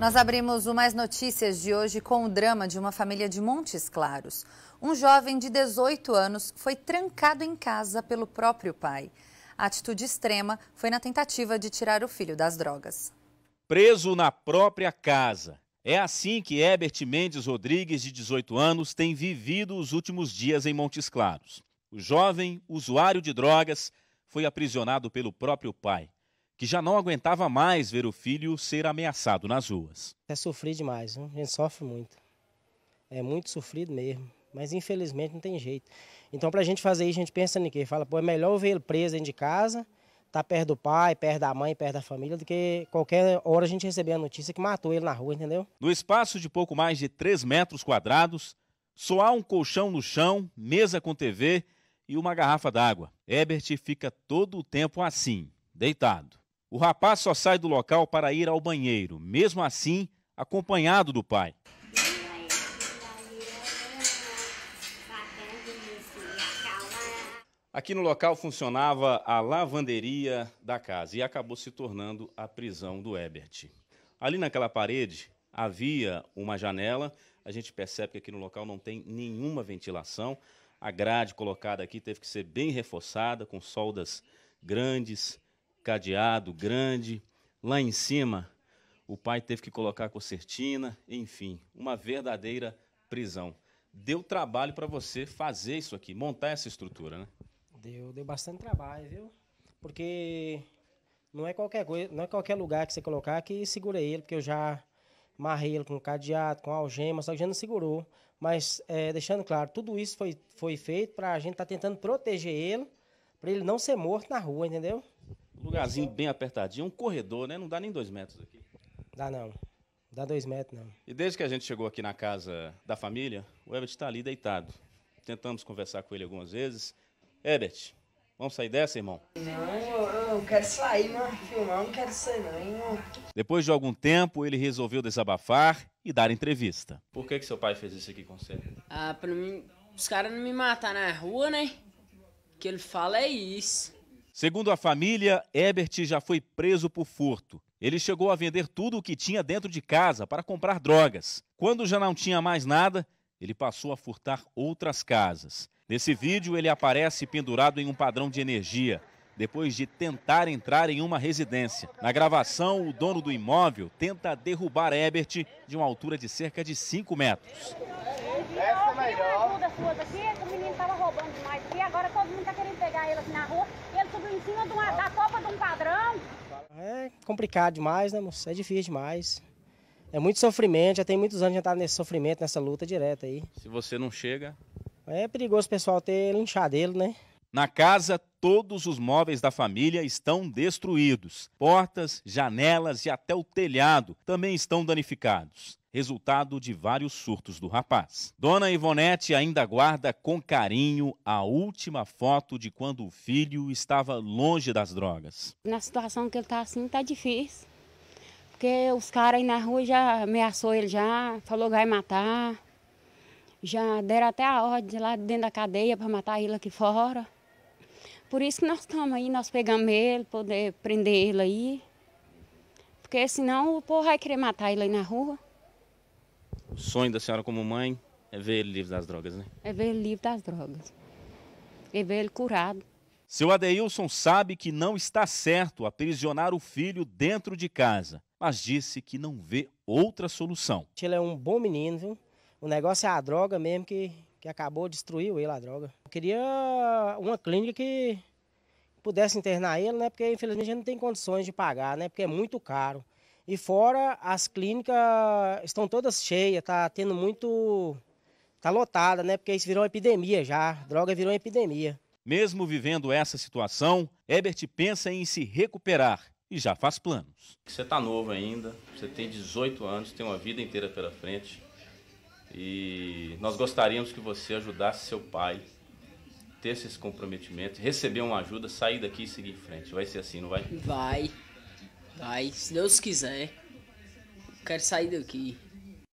Nós abrimos o Mais Notícias de hoje com o drama de uma família de Montes Claros. Um jovem de 18 anos foi trancado em casa pelo próprio pai. A atitude extrema foi na tentativa de tirar o filho das drogas. Preso na própria casa. É assim que Herbert Mendes Rodrigues, de 18 anos, tem vivido os últimos dias em Montes Claros. O jovem, usuário de drogas, foi aprisionado pelo próprio pai que já não aguentava mais ver o filho ser ameaçado nas ruas. É sofrer demais, né? a gente sofre muito. É muito sofrido mesmo, mas infelizmente não tem jeito. Então, para a gente fazer isso, a gente pensa em quê? Fala, pô, é melhor eu ver ele preso dentro de casa, tá perto do pai, perto da mãe, perto da família, do que qualquer hora a gente receber a notícia que matou ele na rua, entendeu? No espaço de pouco mais de 3 metros quadrados, só há um colchão no chão, mesa com TV e uma garrafa d'água. Ebert fica todo o tempo assim, deitado. O rapaz só sai do local para ir ao banheiro, mesmo assim, acompanhado do pai. Aqui no local funcionava a lavanderia da casa e acabou se tornando a prisão do Ebert. Ali naquela parede havia uma janela, a gente percebe que aqui no local não tem nenhuma ventilação. A grade colocada aqui teve que ser bem reforçada, com soldas grandes, cadeado grande. Lá em cima, o pai teve que colocar concertina, enfim, uma verdadeira prisão. Deu trabalho para você fazer isso aqui, montar essa estrutura, né? Deu, deu bastante trabalho, viu? Porque não é qualquer coisa, não é qualquer lugar que você colocar que segura ele, porque eu já marrei ele com cadeado, com algema, só que já não segurou. Mas, é, deixando claro, tudo isso foi, foi feito para a gente estar tá tentando proteger ele, para ele não ser morto na rua, entendeu? Lugarzinho bem apertadinho, um corredor, né? Não dá nem dois metros aqui. Dá não. Dá dois metros, não. E desde que a gente chegou aqui na casa da família, o Herbert está ali deitado. Tentamos conversar com ele algumas vezes. Herbert, vamos sair dessa, irmão? Não, eu quero sair, mano. filmar não quero sair, não, irmão. Depois de algum tempo, ele resolveu desabafar e dar entrevista. Por que, que seu pai fez isso aqui com você? Ah, pra mim, os caras não me matar na rua, né? O que ele fala é isso. Segundo a família, Ebert já foi preso por furto. Ele chegou a vender tudo o que tinha dentro de casa para comprar drogas. Quando já não tinha mais nada, ele passou a furtar outras casas. Nesse vídeo, ele aparece pendurado em um padrão de energia, depois de tentar entrar em uma residência. Na gravação, o dono do imóvel tenta derrubar Ebert de uma altura de cerca de 5 metros. Essa é melhor. O menino estava roubando demais aqui, agora todo mundo está querendo pegar ele aqui na rua em cima uma, da copa de um padrão. É complicado demais, né, moço? É difícil demais. É muito sofrimento, já tem muitos anos que gente tá nesse sofrimento, nessa luta direta aí. Se você não chega. É perigoso o pessoal ter linchado ele, né? Na casa, todos os móveis da família estão destruídos. Portas, janelas e até o telhado também estão danificados resultado de vários surtos do rapaz. Dona Ivonete ainda guarda com carinho a última foto de quando o filho estava longe das drogas. Na situação que ele está assim, está difícil. Porque os caras aí na rua já ameaçou ele já, falou que vai matar. Já deram até a ordem lá dentro da cadeia para matar ele aqui fora. Por isso que nós estamos aí, nós pegamos ele, poder prender ele aí. Porque senão o povo vai querer matar ele aí na rua. O sonho da senhora como mãe é ver ele livre das drogas, né? É ver ele livre das drogas. É ver ele curado. Seu Adeilson sabe que não está certo aprisionar o filho dentro de casa, mas disse que não vê outra solução. Ele é um bom menino, viu? O negócio é a droga mesmo que que acabou, destruiu ele a droga. Eu queria uma clínica que pudesse internar ele, né? Porque infelizmente a gente não tem condições de pagar, né? Porque é muito caro. E fora as clínicas estão todas cheias, tá tendo muito tá lotada, né? Porque isso virou uma epidemia já, droga virou uma epidemia. Mesmo vivendo essa situação, Ebert pensa em se recuperar e já faz planos. Você tá novo ainda, você tem 18 anos, tem uma vida inteira pela frente. E nós gostaríamos que você ajudasse seu pai a ter esses comprometimentos, receber uma ajuda, sair daqui e seguir em frente. Vai ser assim, não vai? Vai. Vai, se Deus quiser. Quero sair daqui.